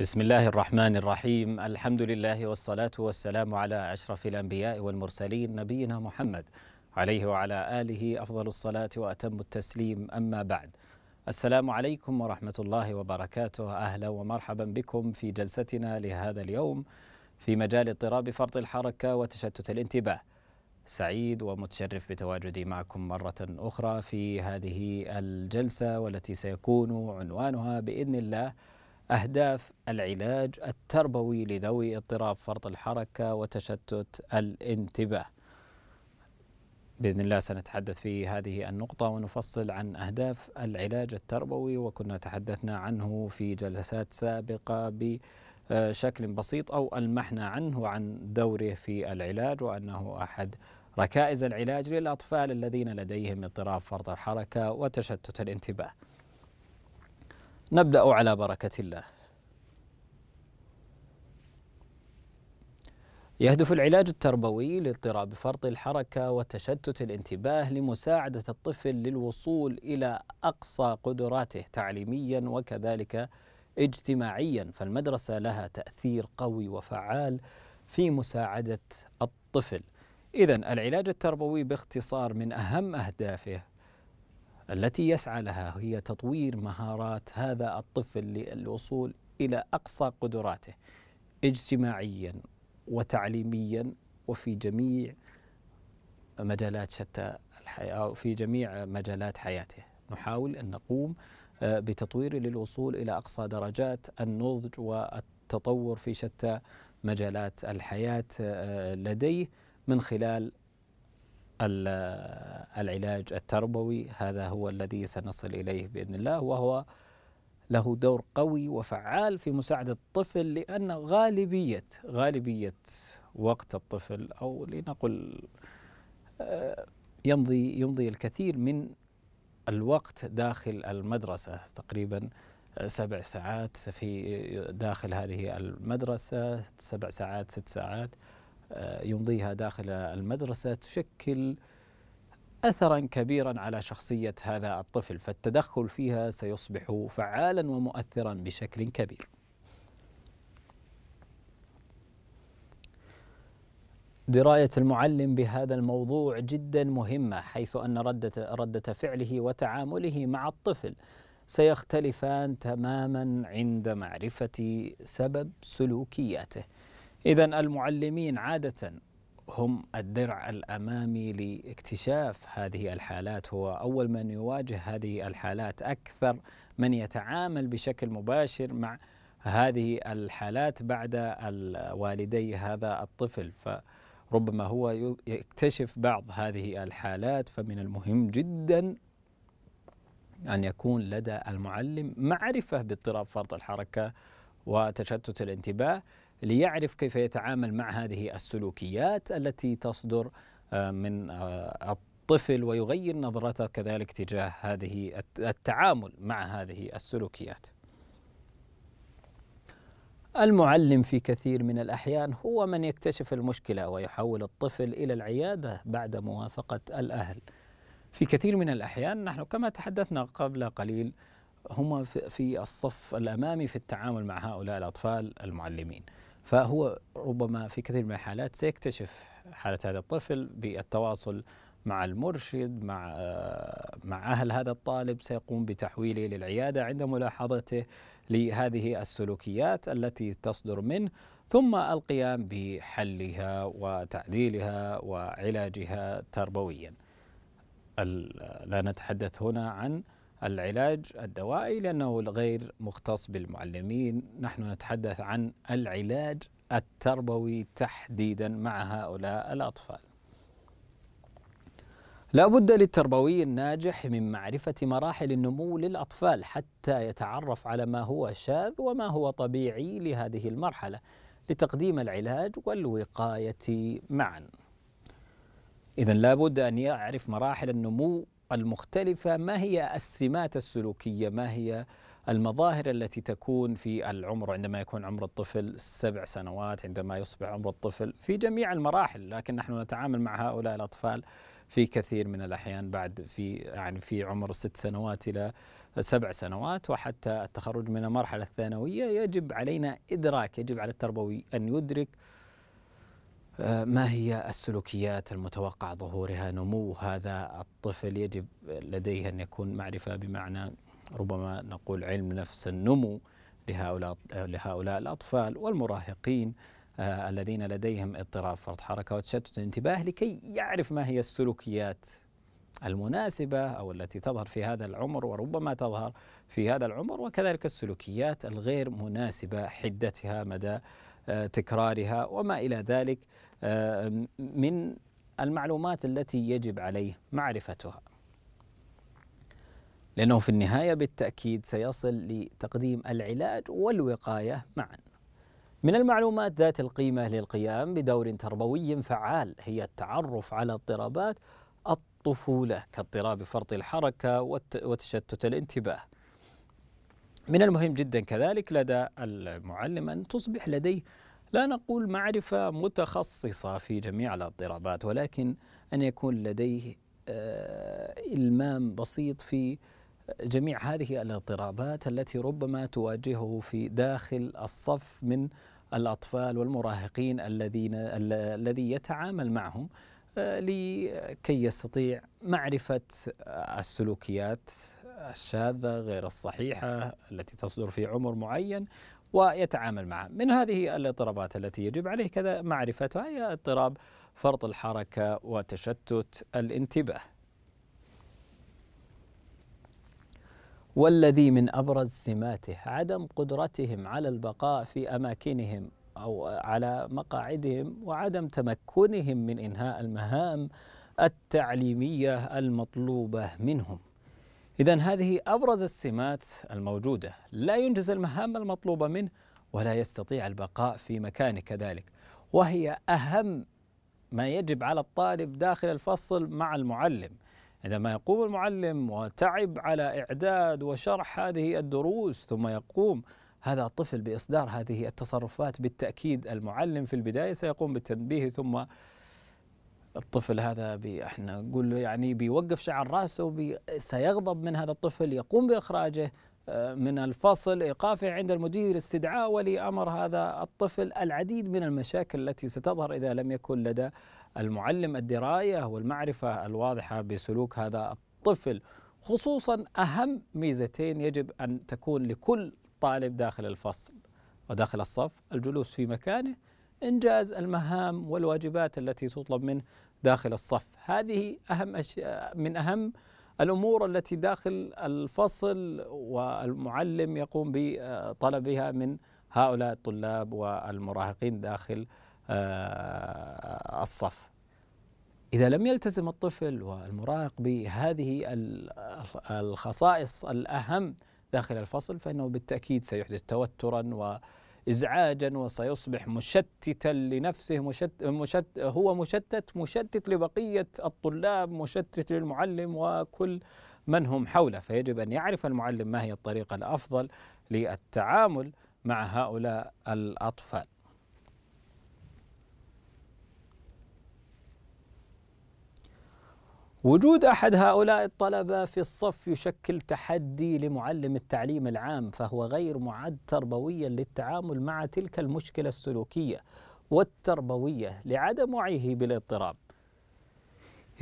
بسم الله الرحمن الرحيم الحمد لله والصلاة والسلام على أشرف الأنبياء والمرسلين نبينا محمد عليه وعلى آله أفضل الصلاة وأتم التسليم أما بعد السلام عليكم ورحمة الله وبركاته أهلا ومرحبا بكم في جلستنا لهذا اليوم في مجال اضطراب فرط الحركة وتشتت الانتباه سعيد ومتشرف بتواجدي معكم مرة أخرى في هذه الجلسة والتي سيكون عنوانها بإذن الله أهداف العلاج التربوي لذوي اضطراب فرط الحركة وتشتت الانتباه. بإذن الله سنتحدث في هذه النقطة ونفصل عن أهداف العلاج التربوي وكنا تحدثنا عنه في جلسات سابقة بشكل بسيط أو ألمحنا عنه وعن دوره في العلاج وأنه أحد ركائز العلاج للأطفال الذين لديهم اضطراب فرط الحركة وتشتت الانتباه. نبدأ على بركة الله. يهدف العلاج التربوي لاضطراب فرط الحركة وتشتت الانتباه لمساعدة الطفل للوصول إلى أقصى قدراته تعليميا وكذلك اجتماعيا فالمدرسة لها تأثير قوي وفعال في مساعدة الطفل. إذا العلاج التربوي باختصار من أهم أهدافه التي يسعى لها هي تطوير مهارات هذا الطفل للوصول الى اقصى قدراته اجتماعيا وتعليميا وفي جميع مجالات شتى الحياه وفي جميع مجالات حياته نحاول ان نقوم آه، بتطويره للوصول الى اقصى درجات النضج والتطور في شتى مجالات الحياه آه، لديه من خلال العلاج التربوي هذا هو الذي سنصل اليه باذن الله وهو له دور قوي وفعال في مساعده الطفل لان غالبيه غالبيه وقت الطفل او لنقل آه، يمضي يمضي الكثير من الوقت داخل المدرسه تقريبا سبع ساعات في داخل هذه المدرسه سبع ساعات ست ساعات آه، يمضيها داخل المدرسة تشكل أثرا كبيرا على شخصية هذا الطفل فالتدخل فيها سيصبح فعالا ومؤثرا بشكل كبير دراية المعلم بهذا الموضوع جدا مهمة حيث أن ردة, ردة فعله وتعامله مع الطفل سيختلفان تماما عند معرفة سبب سلوكياته إذا المعلمين عادة هم الدرع الأمامي لاكتشاف هذه الحالات هو أول من يواجه هذه الحالات أكثر من يتعامل بشكل مباشر مع هذه الحالات بعد والدي هذا الطفل فربما هو يكتشف بعض هذه الحالات فمن المهم جدا أن يكون لدى المعلم معرفة باضطراب فرط الحركة وتشتت الانتباه ليعرف كيف يتعامل مع هذه السلوكيات التي تصدر آه، من آه، الطفل ويغير نظرته كذلك تجاه هذه التعامل مع هذه السلوكيات. المعلم في كثير من الأحيان هو من يكتشف المشكلة ويحول الطفل إلى العيادة بعد موافقة الأهل. في كثير من الأحيان نحن كما تحدثنا قبل قليل هم في الصف الأمامي في التعامل مع هؤلاء الأطفال المعلمين. فهو ربما في كثير من الحالات سيكتشف حالة هذا الطفل بالتواصل مع المرشد مع آه، مع اهل هذا الطالب سيقوم بتحويله للعياده عند ملاحظته لهذه السلوكيات التي تصدر منه ثم القيام بحلها وتعديلها وعلاجها تربويا لا نتحدث هنا عن العلاج الدوائي لأنه غير مختص بالمعلمين نحن نتحدث عن العلاج التربوي تحديدا مع هؤلاء الأطفال لا بد للتربوي الناجح من معرفة مراحل النمو للأطفال حتى يتعرف على ما هو شاذ وما هو طبيعي لهذه المرحلة لتقديم العلاج والوقاية معا إذا لا بد أن يعرف مراحل النمو المختلفة ما هي السمات السلوكية ما هي المظاهر التي تكون في العمر عندما يكون عمر الطفل سبع سنوات عندما يصبح عمر الطفل في جميع المراحل لكن نحن نتعامل مع هؤلاء الأطفال في كثير من الأحيان بعد في يعني في عمر ست سنوات إلى سبع سنوات وحتى التخرج من المرحلة الثانوية يجب علينا إدراك يجب على التربوي أن يدرك ما هي السلوكيات المتوقع ظهورها نمو هذا الطفل يجب لديه أن يكون معرفة بمعنى ربما نقول علم نفس النمو لهؤلاء, لهؤلاء الأطفال والمراهقين آه، الذين لديهم اضطراب فرط حركة وتشتت الانتباه لكي يعرف ما هي السلوكيات المناسبة أو التي تظهر في هذا العمر وربما تظهر في هذا العمر وكذلك السلوكيات الغير مناسبة حدتها مدى آه، تكرارها وما الى ذلك آه، من المعلومات التي يجب عليه معرفتها. لانه في النهايه بالتاكيد سيصل لتقديم العلاج والوقايه معا. من المعلومات ذات القيمه للقيام بدور تربوي فعال هي التعرف على اضطرابات الطفوله كاضطراب فرط الحركه وتشتت الانتباه. من المهم جدا كذلك لدى المعلم أن تصبح لديه لا نقول معرفة متخصصة في جميع الاضطرابات ولكن أن يكون لديه آه، إلمام بسيط في جميع هذه الاضطرابات التي ربما تواجهه في داخل الصف من الأطفال والمراهقين الذين الذي يتعامل معهم لكي يستطيع معرفة السلوكيات الشاذة غير الصحيحة التي تصدر في عمر معين ويتعامل معها من هذه الاضطرابات التي يجب عليه كذا معرفتها هي اضطراب فرط الحركة وتشتت الانتباه والذي من أبرز سماته عدم قدرتهم على البقاء في أماكنهم أو على مقاعدهم وعدم تمكنهم من إنهاء المهام التعليمية المطلوبة منهم إذا هذه أبرز السمات الموجودة لا ينجز المهام المطلوبة منه ولا يستطيع البقاء في مكانه كذلك وهي أهم ما يجب على الطالب داخل الفصل مع المعلم عندما يقوم المعلم وتعب على إعداد وشرح هذه الدروس ثم يقوم هذا الطفل باصدار هذه التصرفات بالتاكيد المعلم في البدايه سيقوم بالتنبيه ثم الطفل هذا بي احنا نقول له يعني بيوقف شعر راسه بي سيغضب من هذا الطفل يقوم باخراجه آه، من الفصل ايقافه عند المدير استدعاء ولي امر هذا الطفل العديد من المشاكل التي ستظهر اذا لم يكن لدى المعلم الدرايه والمعرفه الواضحه بسلوك هذا الطفل خصوصا اهم ميزتين يجب ان تكون لكل الطالب داخل الفصل وداخل الصف الجلوس في مكانه إنجاز المهام والواجبات التي تطلب منه داخل الصف هذه أهم أشياء من أهم الأمور التي داخل الفصل والمعلم يقوم بطلبها من هؤلاء الطلاب والمراهقين داخل آه، الصف إذا لم يلتزم الطفل والمراهق بهذه الخصائص الأهم داخل الفصل فإنه بالتأكيد سيحدث توترا وإزعاجا وسيصبح مشتتا لنفسه مشت مشت هو مشتت مشتت لبقية الطلاب مشتت للمعلم وكل من هم حوله فيجب أن يعرف المعلم ما هي الطريقة الأفضل للتعامل مع هؤلاء الأطفال وجود احد هؤلاء الطلبه في الصف يشكل تحدي لمعلم التعليم العام فهو غير معد تربويا للتعامل مع تلك المشكله السلوكيه والتربويه لعدم وعيه بالاضطراب.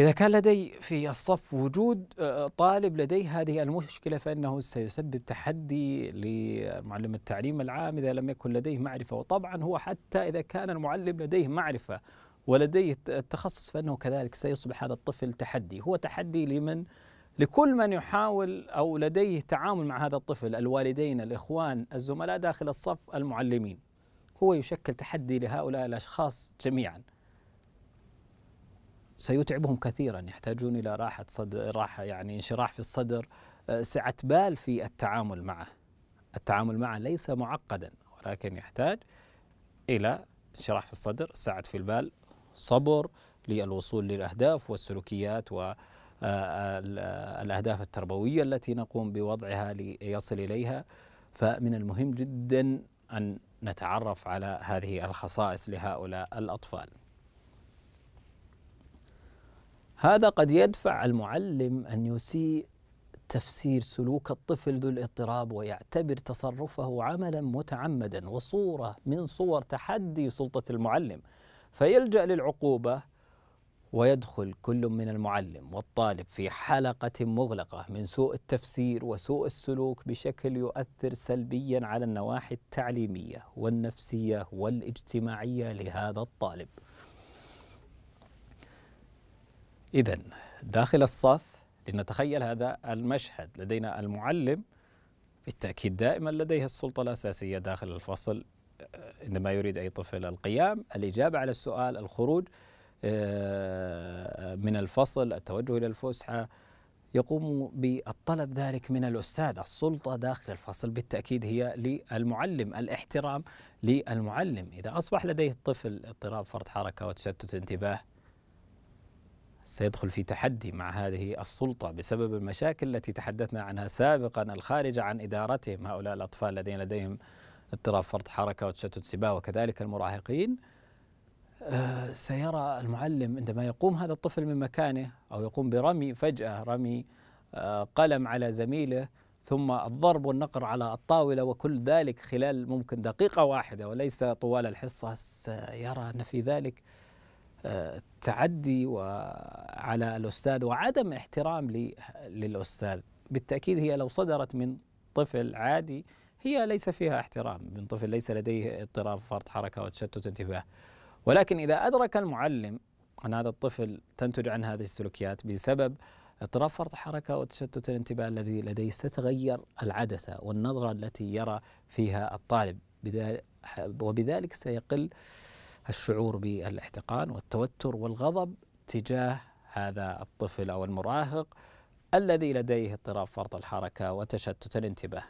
اذا كان لدي في الصف وجود آه، طالب لديه هذه المشكله فانه سيسبب تحدي لمعلم التعليم العام اذا لم يكن لديه معرفه وطبعا هو حتى اذا كان المعلم لديه معرفه ولديه التخصص فانه كذلك سيصبح هذا الطفل تحدي، هو تحدي لمن لكل من يحاول او لديه تعامل مع هذا الطفل، الوالدين، الاخوان، الزملاء داخل الصف، المعلمين. هو يشكل تحدي لهؤلاء الاشخاص جميعا. سيتعبهم كثيرا، يحتاجون الى راحه صدر راحه يعني انشراح في الصدر، آه، سعه بال في التعامل معه. التعامل معه ليس معقدا ولكن يحتاج الى انشراح في الصدر، سعه في البال، صبر للوصول للأهداف والسلوكيات والأهداف آه، آه، التربوية التي نقوم بوضعها ليصل إليها فمن المهم جدا أن نتعرف على هذه الخصائص لهؤلاء الأطفال هذا قد يدفع المعلم أن يسيء تفسير سلوك الطفل ذو الاضطراب ويعتبر تصرفه عملا متعمدا وصوره من صور تحدي سلطه المعلم فيلجأ للعقوبة ويدخل كل من المعلم والطالب في حلقة مغلقة من سوء التفسير وسوء السلوك بشكل يؤثر سلبيا على النواحي التعليمية والنفسية والاجتماعية لهذا الطالب. إذا داخل الصف لنتخيل هذا المشهد لدينا المعلم بالتأكيد دائما لديه السلطة الأساسية داخل الفصل عندما يريد أي طفل القيام الإجابة على السؤال الخروج آه، من الفصل التوجه إلى الفسحة يقوم بالطلب ذلك من الأستاذ السلطة داخل الفصل بالتأكيد هي للمعلم الاحترام للمعلم إذا أصبح لديه الطفل اضطراب فرط حركة وتشتت انتباه سيدخل في تحدي مع هذه السلطة بسبب المشاكل التي تحدثنا عنها سابقا الخارجة عن إدارتهم هؤلاء الأطفال الذين لديهم اضطراب فرط حركة وتشتت سباة وكذلك المراهقين آه، سيرى المعلم عندما يقوم هذا الطفل من مكانه أو يقوم برمي فجأة رمي آه، قلم على زميله ثم الضرب والنقر على الطاولة وكل ذلك خلال ممكن دقيقة واحدة وليس طوال الحصة سيرى أن في ذلك آه، تعدي على الأستاذ وعدم احترام للأستاذ بالتأكيد هي لو صدرت من طفل عادي هي ليس فيها احترام من طفل ليس لديه اضطراب فرط حركة وتشتت انتباه ولكن إذا أدرك المعلم أن هذا الطفل تنتج عن هذه السلوكيات بسبب اضطراب فرط حركة وتشتت الانتباه الذي لديه ستتغير العدسة والنظرة التي يرى فيها الطالب وبذلك سيقل الشعور بالاحتقان والتوتر والغضب تجاه هذا الطفل أو المراهق الذي لديه اضطراب فرط الحركة وتشتت الانتباه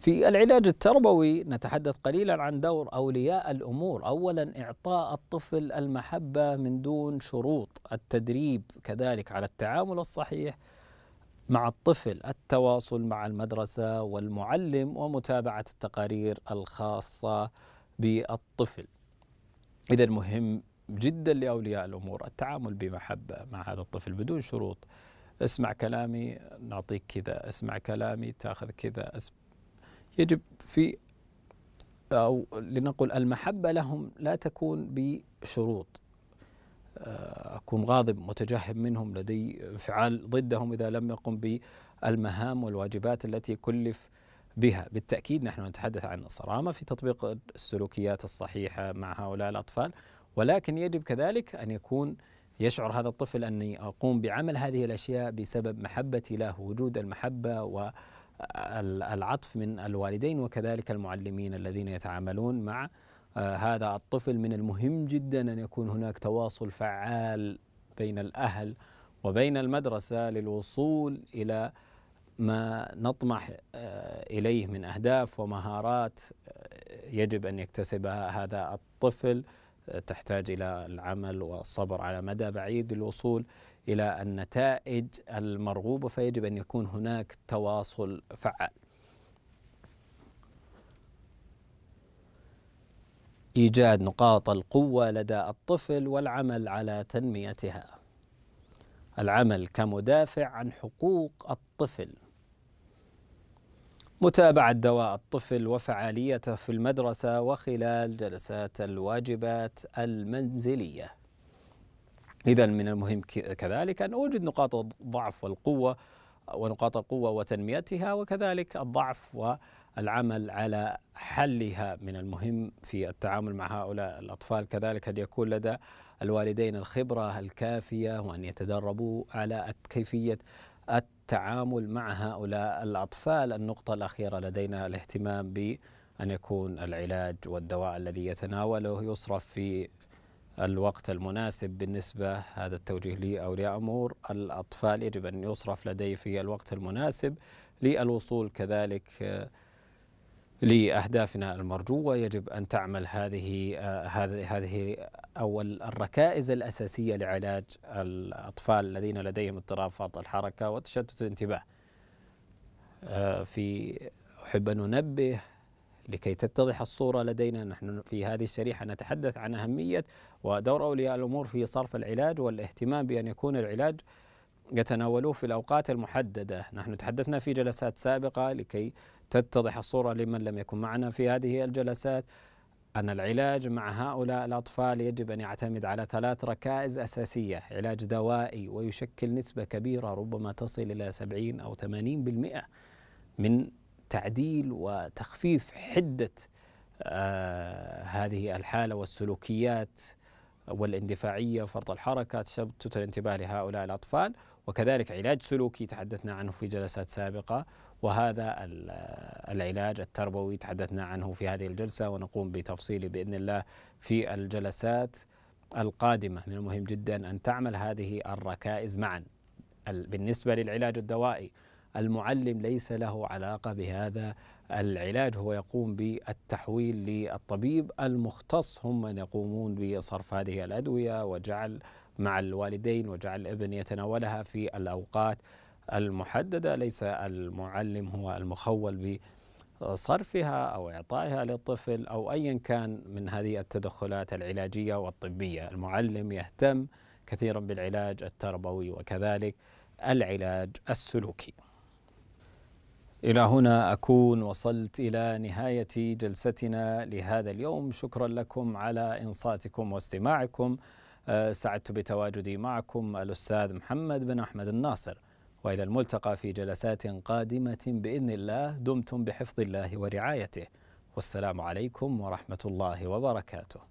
في العلاج التربوي نتحدث قليلا عن دور اولياء الامور، اولا اعطاء الطفل المحبه من دون شروط، التدريب كذلك على التعامل الصحيح مع الطفل، التواصل مع المدرسه والمعلم ومتابعه التقارير الخاصه بالطفل. اذا مهم جدا لاولياء الامور التعامل بمحبه مع هذا الطفل بدون شروط. اسمع كلامي نعطيك كذا، اسمع كلامي تاخذ كذا، اسمع يجب في أو لنقل المحبة لهم لا تكون بشروط آه، أكون غاضب متجهم منهم لدي انفعال ضدهم إذا لم يقم بالمهام والواجبات التي كلف بها بالتأكيد نحن نتحدث عن الصرامة في تطبيق السلوكيات الصحيحة مع هؤلاء الأطفال ولكن يجب كذلك أن يكون يشعر هذا الطفل أني أقوم بعمل هذه الأشياء بسبب محبتي له وجود المحبة و العطف من الوالدين وكذلك المعلمين الذين يتعاملون مع آه، هذا الطفل من المهم جدا ان يكون هناك تواصل فعال بين الاهل وبين المدرسه للوصول الى ما نطمح آه، اليه من اهداف ومهارات آه، يجب ان يكتسبها هذا الطفل تحتاج الى العمل والصبر على مدى بعيد للوصول الى النتائج المرغوبه فيجب ان يكون هناك تواصل فعال. ايجاد نقاط القوه لدى الطفل والعمل على تنميتها. العمل كمدافع عن حقوق الطفل. متابعة دواء الطفل وفعاليته في المدرسة وخلال جلسات الواجبات المنزلية إذا من المهم كذلك أن أوجد نقاط الضعف والقوة ونقاط القوة وتنميتها وكذلك الضعف والعمل على حلها من المهم في التعامل مع هؤلاء الأطفال كذلك أن يكون لدى الوالدين الخبرة الكافية وأن يتدربوا على كيفية التعامل مع هؤلاء الأطفال النقطة الأخيرة لدينا الاهتمام ب أن يكون العلاج والدواء الذي يتناوله يصرف في الوقت المناسب بالنسبة هذا التوجيه لأولياء أمور الأطفال يجب أن يصرف لديه في الوقت المناسب للوصول كذلك آه، لأهدافنا المرجوة يجب أن تعمل هذه آه، هذه هذه أو الركائز الأساسية لعلاج الأطفال الذين لديهم اضطراب فرط الحركة وتشتت الانتباه آه، في أحب أن أنبه لكي تتضح الصورة لدينا نحن في هذه الشريحة نتحدث عن أهمية ودور أولياء الأمور في صرف العلاج والاهتمام بأن يكون العلاج يتناولوه في الأوقات المحددة نحن تحدثنا في جلسات سابقة لكي تتضح الصورة لمن لم يكن معنا في هذه الجلسات أن العلاج مع هؤلاء الأطفال يجب أن يعتمد على ثلاث ركائز أساسية علاج دوائي ويشكل نسبة كبيرة ربما تصل إلى 70 أو 80% من تعديل وتخفيف حده آه، هذه الحاله والسلوكيات والاندفاعيه فرط الحركه تشتت الانتباه لهؤلاء الاطفال وكذلك علاج سلوكي تحدثنا عنه في جلسات سابقه وهذا آه، العلاج التربوي تحدثنا عنه في هذه الجلسه ونقوم بتفصيله باذن الله في الجلسات القادمه من المهم جدا ان تعمل هذه الركائز معا بالنسبه للعلاج الدوائي المعلم ليس له علاقة بهذا العلاج هو يقوم بالتحويل للطبيب المختص هم من يقومون بصرف هذه الأدوية وجعل مع الوالدين وجعل الابن يتناولها في الأوقات المحددة ليس المعلم هو المخول بصرفها أو إعطائها للطفل أو أيا كان من هذه التدخلات العلاجية والطبية المعلم يهتم كثيرا بالعلاج التربوي وكذلك العلاج السلوكي إلى هنا أكون وصلت إلى نهاية جلستنا لهذا اليوم شكرا لكم على إنصاتكم واستماعكم آه، سعدت بتواجدي معكم الأستاذ محمد بن أحمد الناصر وإلى الملتقى في جلسات قادمة بإذن الله دمتم بحفظ الله ورعايته والسلام عليكم ورحمة الله وبركاته